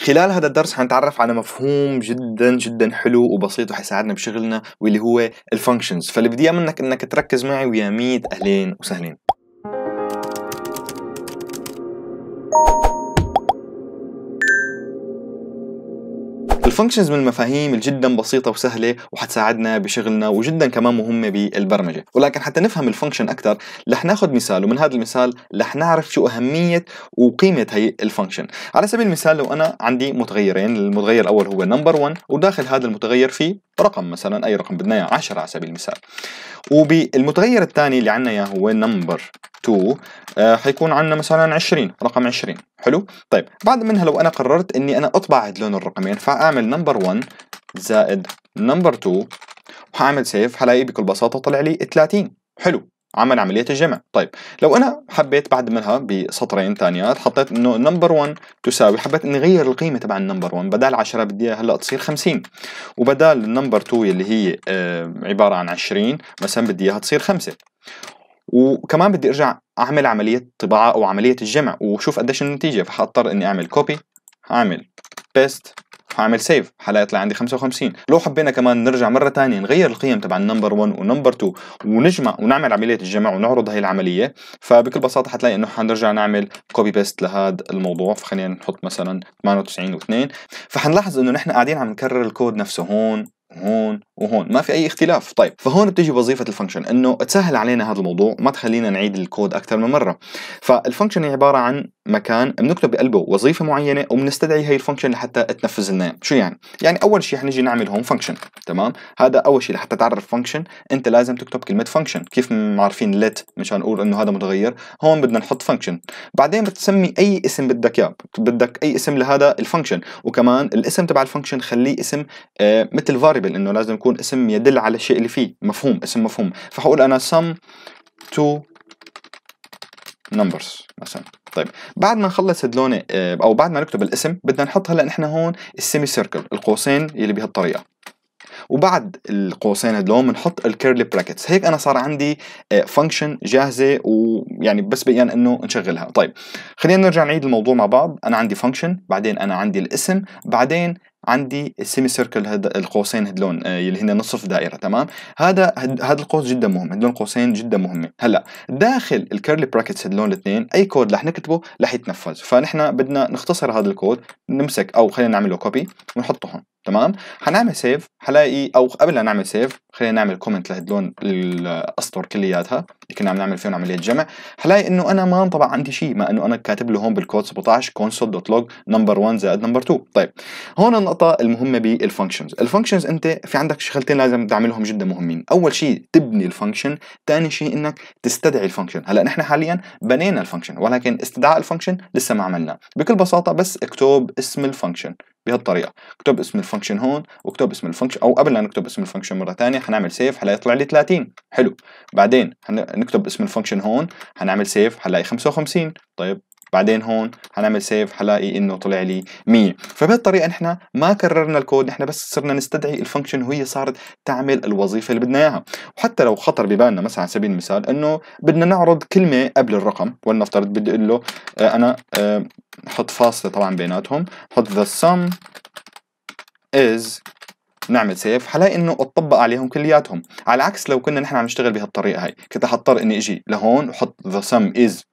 خلال هذا الدرس حنتعرف على مفهوم جدا جدا حلو وبسيط وحيساعدنا بشغلنا واللي هو الفانكشنز فاللي بدي منك انك تركز معي ويا ميت اهلين وسهلين الفانكشنز من المفاهيم الجدا بسيطة وسهلة وحتساعدنا بشغلنا وجدا كمان مهمة بالبرمجة ولكن حتى نفهم الفانكشن أكثر رح ناخذ مثال ومن هذا المثال رح نعرف شو أهمية وقيمة هي الفانكشن على سبيل المثال لو أنا عندي متغيرين المتغير الأول هو نمبر 1 وداخل هذا المتغير في رقم مثلا اي رقم بدنا اياه 10 على سبيل المثال وبالمتغير الثاني اللي عندنا اياه هو نمبر 2 آه حيكون عندنا مثلا 20 رقم 20 حلو طيب بعد منها لو انا قررت اني انا اطبع هذول الرقمين فاعمل نمبر 1 زائد نمبر 2 وحاعمل سيف حلاقي بكل بساطه طلع لي 30 حلو عمل عملية الجمع طيب لو أنا حبيت بعد منها بسطرين ثانيات حطيت أنه نمبر 1 تساوي حبيت أني أغير القيمة تبع النمبر 1 بدال 10 بدي هلأ تصير 50 وبدال النمبر 2 اللي هي آه، عبارة عن 20 مثلا بدي إياها تصير 5 وكمان بدي أرجع أعمل عملية طباعة أو عملية الجمع وشوف قديش النتيجة فحضطر أني أعمل كوبي أعمل بيست حاعمل سيف يطلع عندي 55 لو حبينا كمان نرجع مره ثانيه نغير القيم تبع النمبر 1 ونمبر 2 ونجمع ونعمل عمليه الجمع ونعرض هي العمليه فبكل بساطه حتلاقي انه حنرجع نعمل كوبي بيست لهذا الموضوع فخلينا نحط مثلا 98 و2 فحنلاحظ انه نحن قاعدين عم نكرر الكود نفسه هون هون وهون ما في اي اختلاف طيب فهون بتيجي وظيفه الفانكشن انه تسهل علينا هذا الموضوع ما تخلينا نعيد الكود اكثر من مره فالفانكشن هي عباره عن مكان بنكتب بقلبه وظيفه معينه وبنستدعي هي الفانكشن لحتى تنفذ لنا شو يعني يعني اول شيء حنيجي نعمل هون فانكشن تمام هذا اول شيء لحتى تعرف فانكشن انت لازم تكتب كلمه فانكشن كيف عارفين ليت مشان نقول انه هذا متغير هون بدنا نحط فانكشن بعدين بتسمي اي اسم بدك اياه بدك اي اسم لهذا الفانكشن وكمان الاسم تبع الفانكشن خليه اسم آه، مثل فاريبل انه لازم يكون يكون اسم يدل على الشيء اللي فيه مفهوم اسم مفهوم فحقول انا sum two numbers مثلا طيب بعد ما نخلص هدلونه آه، او بعد ما نكتب الاسم بدنا نحط هلا نحن هون السيمي سيركل القوسين اللي بهالطريقه وبعد القوسين هدول بنحط الكيرلي براكتس هيك انا صار عندي فانكشن آه، جاهزه ويعني بس بقيان انه نشغلها طيب خلينا نرجع نعيد الموضوع مع بعض انا عندي فانكشن بعدين انا عندي الاسم بعدين عندي السيمي سيركل هد... القوسين هدلون اللي آه، هنا نصف دائره تمام هذا هد... هذا القوس جدا مهم هدلون قوسين جدا مهمه هلا داخل الكيرلي براكتس هدلون الاثنين اي كود رح نكتبه رح يتنفذ فنحن بدنا نختصر هذا الكود نمسك او خلينا نعمله كوبي ونحطه هون تمام حنعمل سيف حلاقي او قبل لا نعمل سيف خلينا نعمل كومنت لهدلون الاسطر كلياتها اللي كنا عم نعمل فيهم عمليه جمع حلاقي انه انا ما انطبع عندي شيء ما انه انا كاتب له هون بالكود 17 console.log نمبر 1 زائد نمبر 2 طيب هون النقطه المهمه بالفانكشنز الفانكشنز انت في عندك شغلتين لازم تعملهم جدا مهمين اول شيء تبني الفانكشن ثاني شيء انك تستدعي الفانكشن هلا نحن حاليا بنينا الفانكشن ولكن استدعاء الفانكشن لسه ما عملناه بكل بساطه بس اكتب اسم الفانكشن بهالطريقه اكتب اسم الفانكشن هون واكتب اسم الفانكشن او قبل لا نكتب اسم الفانكشن مره ثانيه حنعمل سيف هلا يطلع لي 30 حلو بعدين هنكتب اسم الفانكشن هون حنعمل سيف حنلاقي 55 طيب بعدين هون هنعمل سيف هلاقي انه طلع لي 100 فبهالطريقه نحن ما كررنا الكود نحن بس صرنا نستدعي الفانكشن وهي صارت تعمل الوظيفه اللي بدنا اياها وحتى لو خطر ببالنا مثلا على سبيل المثال انه بدنا نعرض كلمه قبل الرقم ولنفترض بدي اقول له آه، انا آه، حط فاصله طبعا بيناتهم حط ذا sum از نعمل سيف حلاقي انه اتطبق عليهم كلياتهم على عكس لو كنا نحن عم نشتغل بهالطريقه هي كنت حضطر اني اجي لهون وحط ذا sum از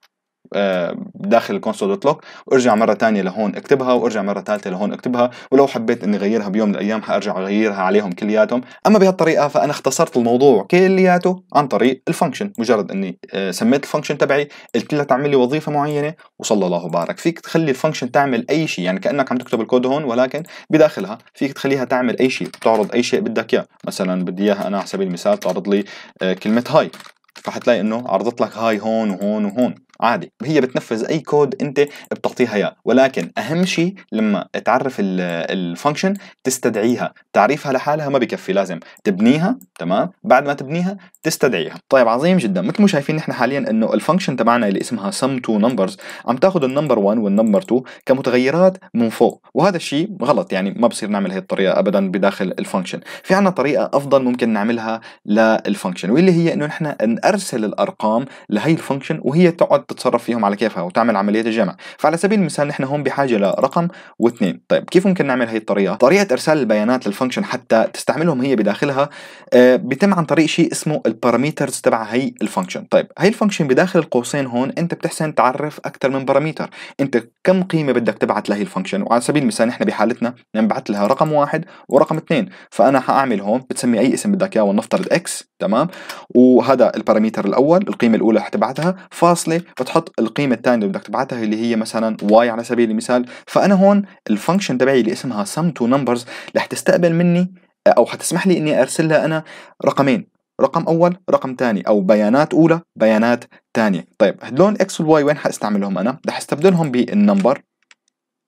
آه، داخل الكونسول دوت لوك وارجع مره ثانيه لهون اكتبها وارجع مره ثالثه لهون اكتبها ولو حبيت اني اغيرها بيوم من الايام حارجع اغيرها عليهم كلياتهم اما بهالطريقه فانا اختصرت الموضوع كلياته عن طريق الفانكشن مجرد اني آه، سميت الفانكشن تبعي قلت لها تعمل لي وظيفه معينه وصلى الله وبارك فيك تخلي الفانكشن تعمل اي شيء يعني كانك عم تكتب الكود هون ولكن بداخلها فيك تخليها تعمل اي شيء تعرض اي شيء بدك اياه مثلا بدي اياها انا على سبيل المثال تعرض لي آه، كلمه هاي فحتلاقي انه عرضت لك هاي هون وهون وهون عادي هي بتنفذ اي كود انت بتعطيها اياه ولكن اهم شيء لما تعرف الفانكشن تستدعيها تعريفها لحالها ما بكفي لازم تبنيها تمام بعد ما تبنيها تستدعيها طيب عظيم جدا مثل ما شايفين نحن حاليا انه الفانكشن تبعنا اللي اسمها sum to numbers عم تاخذ النمبر 1 والنمبر 2 كمتغيرات من فوق وهذا الشيء غلط يعني ما بصير نعمل هي الطريقه ابدا بداخل الفانكشن في عنا طريقه افضل ممكن نعملها للفانكشن واللي هي انه نحن نرسل الارقام لهي الفانكشن وهي تقعد تتصرف فيهم على كيفها وتعمل عمليه الجمع فعلى سبيل المثال نحن هون بحاجه لرقم واثنين طيب كيف ممكن نعمل هي الطريقه طريقه ارسال البيانات للفانكشن حتى تستعملهم هي بداخلها آه، بيتم عن طريق شيء اسمه الباراميترز تبع هي الفانكشن طيب هي الفانكشن بداخل القوسين هون انت بتحسن تعرف اكثر من باراميتر انت كم قيمه بدك تبعت لهي الفانكشن وعلى سبيل المثال نحن بحالتنا نبعث لها رقم واحد ورقم اثنين فانا حاعمل هون بتسمي اي اسم بدك اياه ولنفترض اكس تمام وهذا الباراميتر الاول القيمه الاولى حتبعتها فاصله فتحط القيمه الثانيه اللي بدك تبعتها اللي هي مثلا واي على سبيل المثال فانا هون الفانكشن تبعي اللي اسمها sum to numbers رح تستقبل مني او حتسمح لي اني ارسل لها انا رقمين رقم اول رقم ثاني او بيانات اولى بيانات ثانيه طيب هدول و والواي وين حاستعملهم انا رح استبدلهم بالنمبر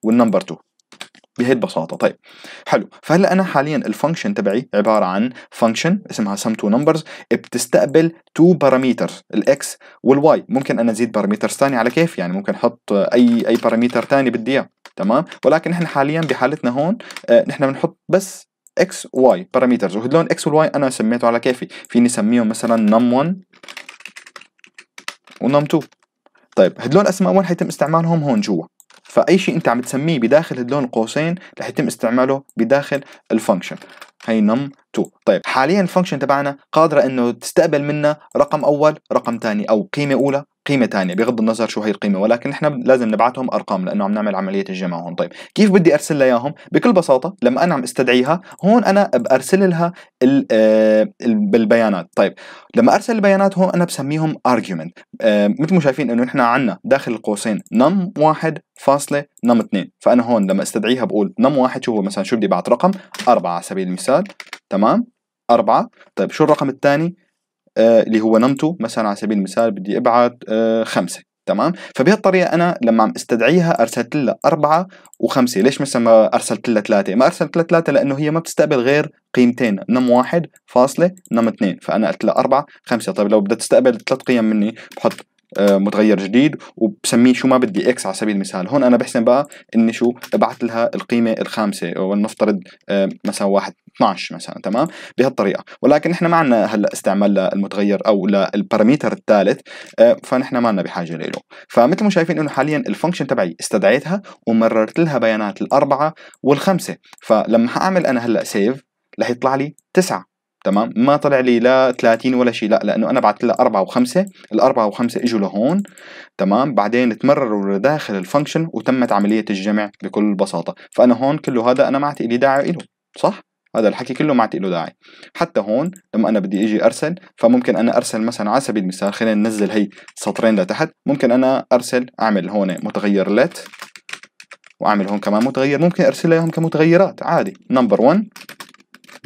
والنمبر 2 بهي البساطه طيب حلو فهلا انا حاليا الفانكشن تبعي عباره عن فانكشن اسمها سم تو نمبرز بتستقبل تو باراميترز الاكس والواي ممكن انا ازيد باراميترز ثانيه على كيف يعني ممكن احط اي اي باراميتر ثاني بدي اياه تمام ولكن نحن حاليا بحالتنا هون آه، نحن بنحط بس اكس y باراميترز وهدول اكس والواي انا سميته على كيفي فيني اسميهم مثلا num1 ونم 2 طيب هدول اسماء وين حيتم استعمالهم هون جوا فاي شيء انت عم تسميه بداخل هدول القوسين رح يتم استعماله بداخل الفانكشن هي نم 2 طيب حاليا الفانكشن تبعنا قادره انه تستقبل منا رقم اول رقم ثاني او قيمه اولى قيمه ثانيه بغض النظر شو هي القيمه ولكن احنا لازم نبعتهم ارقام لانه عم نعمل عمليه الجمع هون طيب كيف بدي ارسل لها اياهم بكل بساطه لما انا عم استدعيها هون انا بارسل لها آه، بالبيانات طيب لما ارسل البيانات هون انا بسميهم argument آه، مثل ما شايفين انه نحن عندنا داخل القوسين نم واحد فاصلة نم اثنين فأنا هون لما استدعيها بقول نم واحد شو هو مثلا شو بدي بعت رقم أربعة على سبيل المثال تمام أربعة طيب شو الرقم الثاني آه، اللي هو نمتو مثلا على سبيل المثال بدي ابعت آه، خمسة تمام فبهالطريقه انا لما عم استدعيها ارسلت لها اربعه وخمسه ليش مثلا ما ارسلت لها ثلاثه ما ارسلت لها ثلاثه لانه هي ما بتستقبل غير قيمتين نم واحد فاصله نم اثنين فانا قلت لها اربعه خمسه طيب لو بدها تستقبل ثلاث قيم مني بحط آه، متغير جديد وبسميه شو ما بدي اكس على سبيل المثال هون انا بحسن بقى اني شو ابعث لها القيمه الخامسه ولنفترض آه، مثلا واحد 12 مثلا تمام بهالطريقه ولكن نحن ما عندنا هلا استعمال للمتغير او للباراميتر الثالث آه، فنحن ما عندنا بحاجه له فمثل ما شايفين انه حاليا الفانكشن تبعي استدعيتها ومررت لها بيانات الاربعه والخمسه فلما حاعمل انا هلا سيف رح يطلع لي تسعة تمام ما طلع لي لا 30 ولا شيء لا لانه انا و5 أربعة وخمسة الأربعة وخمسة اجوا لهون تمام بعدين تمرروا لداخل الفانكشن وتمت عملية الجمع بكل بساطة فأنا هون كله هذا أنا ما عاد لي داعي له صح هذا الحكي كله ما عاد له داعي حتى هون لما انا بدي اجي ارسل فممكن انا ارسل مثلا على سبيل المثال خلينا ننزل هي سطرين لتحت ممكن انا ارسل اعمل هون متغير لت واعمل هون كمان متغير ممكن ارسل لهم كمتغيرات عادي نمبر 1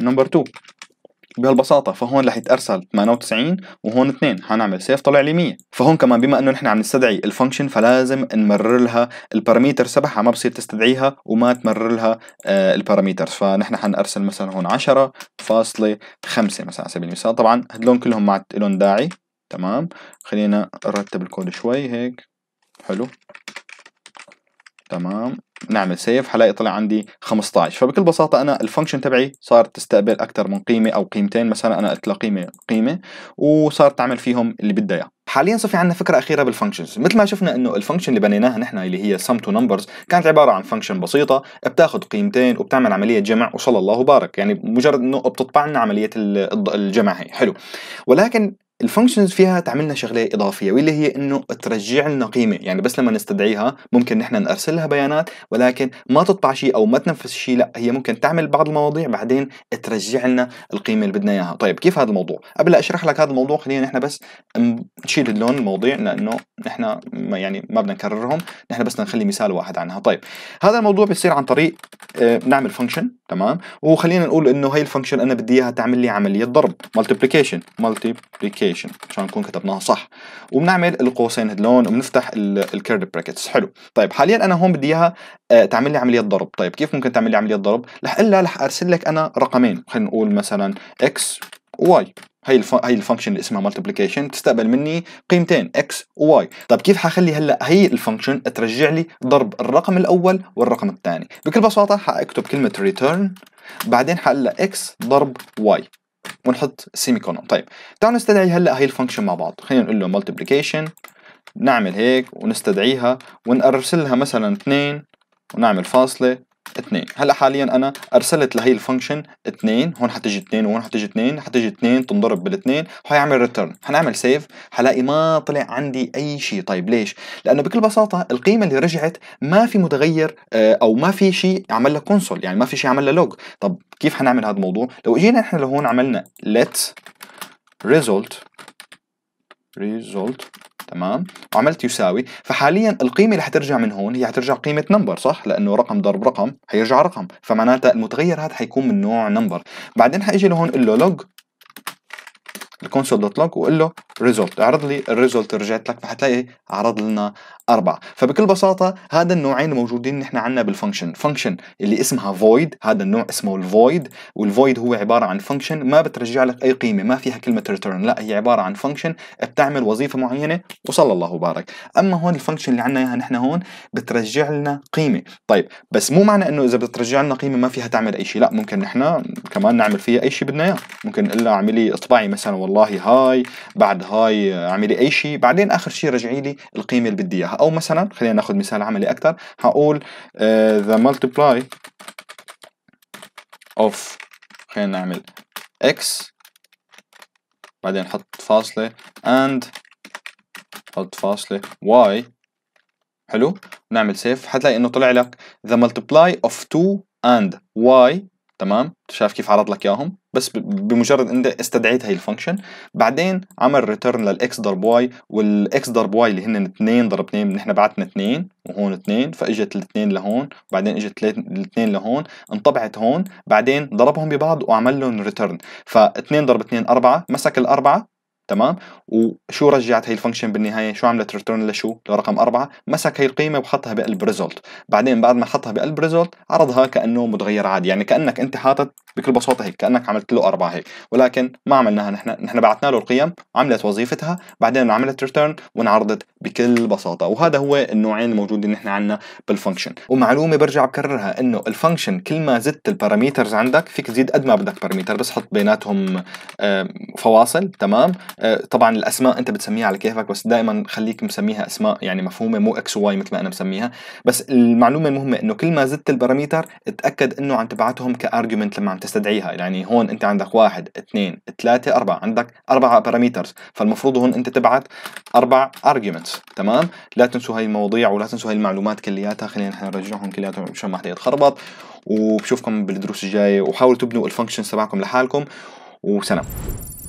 نمبر 2 بهالبساطه فهون رح يتارسل 98 وهون 2 حنعمل سيف طلع لي 100 فهون كمان بما انه نحن عم نستدعي الفانكشن فلازم نمرر لها الباراميتر تبعها ما بصير تستدعيها وما تمرر لها آه الباراميترز فنحن حنارسل مثلا هون 10 فاصلة 5 مثلا على سبيل المثال طبعا هدلون كلهم ما لهم داعي تمام خلينا نرتب الكود شوي هيك حلو تمام نعمل سيف حلاقي طلع عندي 15 فبكل بساطه انا الفانكشن تبعي صارت تستقبل اكثر من قيمه او قيمتين مثلا انا قلت لها قيمه قيمه وصارت تعمل فيهم اللي بدها اياه حاليا صار في عندنا فكره اخيره بالفانكشنز مثل ما شفنا انه الفانكشن اللي بنيناها نحن اللي هي sum تو numbers كانت عباره عن فانكشن بسيطه بتاخذ قيمتين وبتعمل عمليه جمع وصلى الله وبارك يعني مجرد انه بتطبع لنا عمليه الجمع هي حلو ولكن الفانكشنز فيها تعملنا شغله اضافيه واللي هي انه ترجع لنا قيمه يعني بس لما نستدعيها ممكن نحن نرسل لها بيانات ولكن ما تطبع شيء او ما تنفذ شيء لا هي ممكن تعمل بعض المواضيع بعدين ترجع لنا القيمه اللي بدنا اياها طيب كيف هذا الموضوع قبل لا اشرح لك هذا الموضوع خلينا نحن بس نشيل اللون المواضيع لانه نحن يعني ما بدنا نكررهم نحن بس نخلي مثال واحد عنها طيب هذا الموضوع بيصير عن طريق آه، نعمل فانكشن تمام وخلينا نقول انه هي الفانكشن انا بدي اياها تعمل لي عمليه ضرب multiplication multiplication multiplication عشان نكون كتبناها صح وبنعمل القوسين هدلون وبنفتح الكيرد براكتس حلو طيب حاليا انا هون بدي اياها آه، تعمل لي عمليه ضرب طيب كيف ممكن تعمل لي عمليه ضرب رح الا رح ارسل لك انا رقمين خلينا نقول مثلا اكس واي هي الف... هي الفانكشن اللي اسمها مالتيبليكيشن تستقبل مني قيمتين اكس وواي طيب كيف حخلي هلا هي الفانكشن ترجع لي ضرب الرقم الاول والرقم الثاني بكل بساطه حاكتب كلمه ريتيرن بعدين حقلها اكس ضرب واي ونحط سيمي كولون طيب تعالوا نستدعي هلا هي الفانكشن مع بعض خلينا نقول له مالتيبليكيشن نعمل هيك ونستدعيها ونرسلها مثلا 2 ونعمل فاصله 2 هلا حاليا انا ارسلت لهي الفانكشن 2 هون حتجي 2 وهون حتجي 2 حتجي 2 تنضرب بال2 وحيعمل ريتيرن حنعمل سيف حلاقي ما طلع عندي اي شيء طيب ليش لانه بكل بساطه القيمه اللي رجعت ما في متغير آه، او ما في شيء عمل لها كونسول يعني ما في شيء عمل لها لوج طب كيف حنعمل هذا الموضوع لو اجينا احنا لهون عملنا let result result تمام وعملت يساوي فحاليا القيمه اللي حترجع من هون هي حترجع قيمه نمبر صح لانه رقم ضرب رقم حيرجع رقم فمعناتها المتغير هذا حيكون من نوع نمبر بعدين حاجي لهون اقول له لوج الكونسول دوت لوج واقول له ريزولت اعرض لي الريزولت رجعت لك فحتلاقي عرض لنا أربعة فبكل بساطة هذا النوعين موجودين نحن عنا بالفانكشن فانكشن اللي اسمها فويد هذا النوع اسمه الفويد والفويد هو عبارة عن فانكشن ما بترجع لك أي قيمة ما فيها كلمة return لا هي عبارة عن فانكشن بتعمل وظيفة معينة وصلى الله وبارك أما هون الفانكشن اللي عنا إياها نحن هون بترجع لنا قيمة طيب بس مو معنى إنه إذا بترجع لنا قيمة ما فيها تعمل أي شيء لا ممكن نحن كمان نعمل فيها أي شيء بدنا إياه ممكن إلا اعملي اطبعي مثلا والله هاي بعد هاي اعملي اي شيء بعدين اخر شيء رجعي لي القيمه اللي بدي اياها او مثلا خلينا ناخذ مثال عملي اكثر هقول ذا آه، multiply اوف خلينا نعمل x بعدين نحط فاصله and حط فاصله y حلو نعمل سيف حتلاقي انه طلع لك the multiply of 2 and y تمام شايف كيف عرض لك اياهم بس بمجرد انت استدعيت هاي الفانكشن بعدين عمل ريتيرن للاكس ضرب واي والاكس ضرب واي اللي هن 2 ضرب 2 نحن بعتنا 2 وهون 2 فاجت ال2 لهون بعدين اجت ال2 لهون انطبعت هون بعدين ضربهم ببعض وعمل لهم ريتيرن ف2 ضرب 2 4 مسك الاربعه تمام وشو رجعت هي الفانكشن بالنهايه شو عملت ريتيرن لشو لرقم أربعة مسك هي القيمه وحطها بقلب ريزولت بعدين بعد ما حطها بقلب ريزولت عرضها كانه متغير عادي يعني كانك انت حاطط بكل بساطه هيك كانك عملت له أربعة هيك ولكن ما عملناها نحن نحن بعثنا له القيم عملت وظيفتها بعدين عملت ريتيرن وانعرضت بكل بساطه وهذا هو النوعين الموجودين نحن عندنا بالفانكشن ومعلومه برجع بكررها انه الفانكشن كل ما زدت الباراميترز عندك فيك تزيد قد ما بدك باراميتر بس حط بيناتهم فواصل تمام آه، طبعا الاسماء انت بتسميها على كيفك بس دائما خليك مسميها اسماء يعني مفهومه مو اكس واي مثل ما انا مسميها بس المعلومه المهمه انه كل ما زدت الباراميتر اتاكد انه عم تبعتهم كارجيومنت لما عم تستدعيها يعني هون انت عندك واحد اثنين ثلاثه اربعه عندك اربع باراميترز فالمفروض هون انت تبعت اربع ارجيومنتس تمام لا تنسوا هاي المواضيع ولا تنسوا هاي المعلومات كلياتها خلينا نحن نرجعهم كلياتهم مشان ما حدا يتخربط وبشوفكم بالدروس الجايه وحاولوا تبنوا الفانكشنز تبعكم لحالكم وسلام